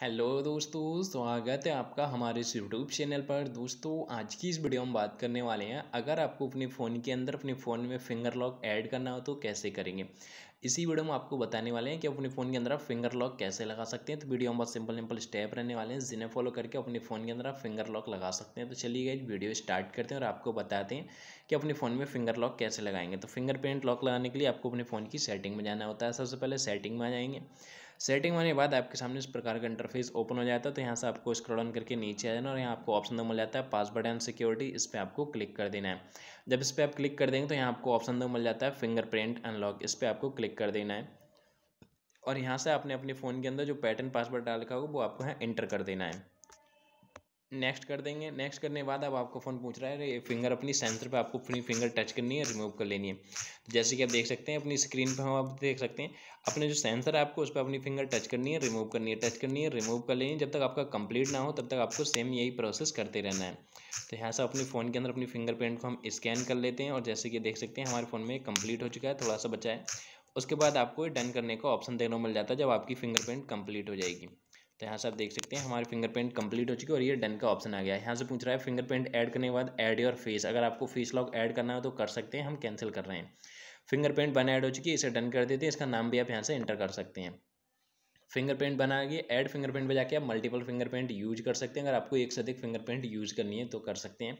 hello दोस्तों स्वागत है आपका हमारे इस यूट्यूब चैनल पर दोस्तों आज की इस वीडियो में बात करने वाले हैं अगर आपको अपने फ़ोन के अंदर अपने फ़ोन में फिंगर लॉक ऐड करना हो तो कैसे करेंगे इसी वीडियो में आपको बताने वाले हैं कि अपने फ़ोन के अंदर आप फिंगर लॉक कैसे लगा सकते हैं तो वीडियो में बहुत सिंपल सिंपल स्टेप रहने वाले हैं जिन्हें फॉलो करके अपने फ़ोन के अंदर आप फिंगर लॉक लगा सकते हैं तो चलिए गए वीडियो स्टार्ट करते हैं और आपको बताते हैं कि अपने फ़ोन में फिंगर लॉक कैसे लगाएंगे तो फिंगरप्रिंट लॉक लगाने के लिए आपको अपने फ़ोन की सेटिंग में जाना होता है सबसे पहले सेटिंग में आ जाएंगे सेटिंग होने के बाद आपके सामने इस प्रकार का इंटरफेस ओपन हो जाता है तो यहाँ से आपको स्क्रॉल ऑन करके नीचे आ जाना और यहाँ आपको ऑप्शन मिल जाता है पासवर्ड एंड सिक्योरिटी इस पर आपको क्लिक कर देना है जब इस पर आप क्लिक कर देंगे तो यहाँ आपको ऑप्शन मिल जाता है फिंगरप्रिंट अनलॉक इस पर आपको क्लिक कर देना है और यहाँ से आपने अपने फ़ोन के अंदर जो पैटर्न पासवर्ड डाल रखा होगा वो आपको यहाँ एंटर कर देना है नेक्स्ट कर देंगे नेक्स्ट करने के बाद अब आपको फ़ोन पूछ रहा है फिंगर अपनी सेंसर पे आपको अपनी फिंगर टच करनी है रिमूव कर लेनी है तो जैसे कि आप देख सकते हैं अपनी स्क्रीन पे हम आप देख सकते हैं अपने जो सेंसर है आपको उस पर अपनी फिंगर टच करनी है रिमूव करनी है टच करनी है रिमूव कर लेनी है जब तक आपका कंप्लीट ना हो तब तक आपको सेम यही प्रोसेस करते रहना है तो यहाँ से अपने फ़ोन के अंदर अपनी फिंगर को हम स्कैन कर लेते हैं और जैसे कि देख सकते हैं हमारे फ़ोन में कम्प्लीट हो चुका है थोड़ा सा बचा है उसके बाद आपको डन करने का ऑप्शन देखने को मिल जाता है जब आपकी फिंगरप्रिंट कंप्लीट हो जाएगी तो यहाँ से आप देख सकते हैं हमारी फिंगरप्रिंट कंप्लीट हो चुकी है और ये डन का ऑप्शन आ गया है यहाँ से पूछ रहा है फिंगरप्रिंट ऐड करने के बाद ऐड योर फेस अगर आपको फेस लॉक ऐड करना हो तो कर सकते हैं हम कैंसिल कर रहे हैं फिंगरप्रिंट बन ऐड हो चुकी है इसे डन कर देते हैं इसका नाम भी आप यहाँ से एंटर कर सकते हैं फिंगरप्रिंट बना के ऐड फिंगरप्रिंट पर जाके आप मल्टीपल फिंगरप्रिंट यूज कर सकते हैं अगर आपको एक से अधिक फिंगरप्रिंट यूज करनी है तो कर सकते हैं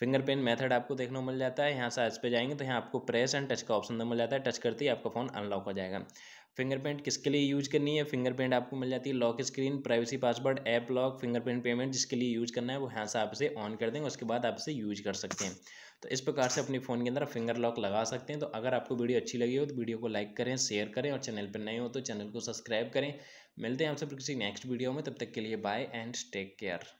फिंगर प्रिंट मेथड आपको देखने को मिल जाता है यहाँ सर्च पे जाएंगे तो यहाँ आपको प्रेस एंड टच का ऑप्शन तो मिल जाता है टच करते ही आपका फ़ोन अनलॉक हो जाएगा फिंगरप्रिंट किसके लिए यूज करनी है फिंगरप्रिंट आपको मिल जाती है lock screen privacy password app lock fingerprint payment जिसके लिए यूज करना है वो यहाँ से आप इसे ऑन कर देंगे उसके बाद आप इसे यूज कर सकते हैं तो इस प्रकार से अपने फ़ोन के अंदर फिंगर लॉक लगा सकते हैं तो अगर आपको वीडियो अच्छी लगी हो तो वीडियो को लाइक करें शेयर करें और चैनल पर नए हो तो चैनल को सब्सक्राइब करें मिलते हैं आप सब किसी नेक्स्ट वीडियो में तब तक के लिए बाय एंड टेक केयर